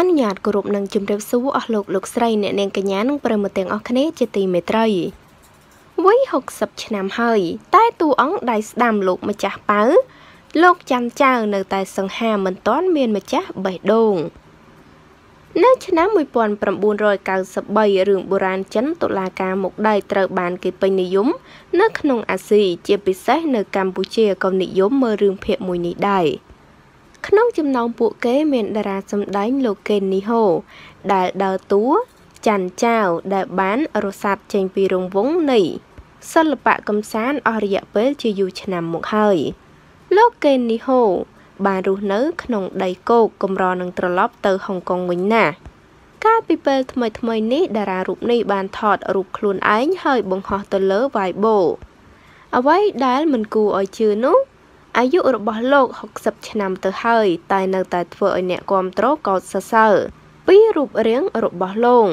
អនុញ្ញាតគោរពនិងជម្រាបសួរអស់លោកលោកស្រីអ្នកនាងកញ្ញានិងប្រិមត្តទាំងអស់គ្នាជាទីមេត្រីវ័យ60ឆ្នាំហើយ តែតួអង្គដៃស្ដាំលោកម្ចាស់ប៉ៅលោកចាំចៅនៅតែសង្ហាមិនទាន់មានម្ចាស់បេះដូងនៅឆ្នាំ1993រឿងបុរាណចិនតុលាការមុខដៃត្រូវបានគេពេញនិយមនៅក្នុងអាស៊ីជាពិសេសនៅកម្ពុជាក៏និយមមើលរឿងភាគមួយនេះដែរ។ក្នុងចំណោមពួកគេមានតារាសម្ដែងលោកកេននីហូដែលដើរតួច័ន្ទចៅដែលបានរស័ព្ទចេញពីរង្វង់នៃសិល្បៈកំសាន្តអស់រយៈពេលជាយូរឆ្នាំមកហើយលោកកេននីហូបានរស់នៅក្នុងដីគោកកម្រនឹងត្រឡប់ទៅហុងកុងវិញណា កាលពីពេលថ្មីថ្មីនេះតារារូបនេះបានថតរូបខ្លួនឯងហើយបង្ហោះទៅលើ Weibo អ្វីដែលមិនគួរឲ្យជឿនោះអាយុរបស់លោក60ឆ្នាំទៅហើយ តែនៅតែធ្វើឲ្យអ្នកគាំទ្រកោតសរសើរពីរូបរាងរបស់លោក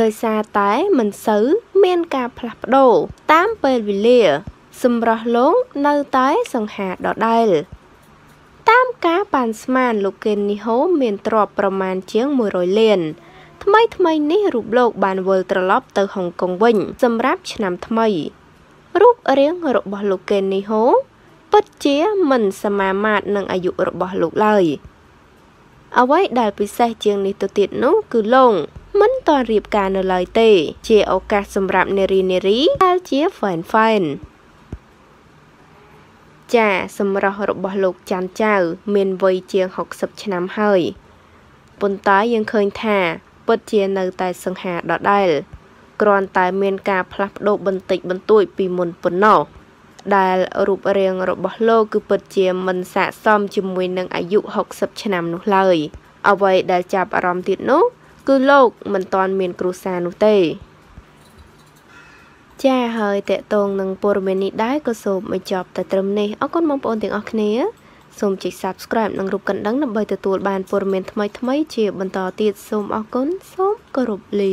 ដោយសារតែមិនសូវមានការផ្លាស់ប្ដូរតាមពេលវេលាសម្រាប់លោកនៅតែសង្ហាដដែល តាមការប៉ាន់ស្មានលោកកេននីហូមានទ្រព្យប្រមាណជាង100លាន ថ្មីថ្មីនេះរូបលោកបានវិលត្រឡប់ទៅហុងកុងវិញសម្រាប់ឆ្នាំថ្មីរូបរាងរបស់លោកកេននីហូពិតជាមិនសមាមាត្រនឹងអាយុរបស់លោកឡើយអ្វីដែលពិសេសជាងនេះទៅទៀតនោះ គឺលោកមិនតរៀបការនៅឡើយទេ ជាឱកាសសម្រាប់នារីនារីដែលជា fan fan ចាសម្រស់របស់លោកច័ន្ទចៅមានវ័យជាង60ឆ្នាំហើយប៉ុន្តែយើងឃើញថាពិតជានៅ តែសង្ហាដដែលគ្រាន់តែមានការផ្លាស់ប្ដូរបន្តិចបន្តួចពីមុនប៉ុណ្ណោះដែលរូបរាង របស់លោកគឺពិតជាមិនស័ក្តិសមជាមួយនឹងអាយុ60ឆ្នាំនោះឡើយអ្វីដែលចាប់អារម្មណ៍ទៀតនោះ គឺលោកមិនទាន់មានគ្រួសារនោះទេចាហើយតកតងនឹងព័ត៌មាននេះដែរក៏សូមបញ្ចប់តែត្រឹមនេះអរគុណបងប្អូនទាំងអស់គ្នាសូមចុច Subscribe និងរូបកណ្ដឹងដើម្បីទទួលបានព័ត៌មានថ្មីៗជាបន្តទៀតសូមអរគុណសូមគោរពលា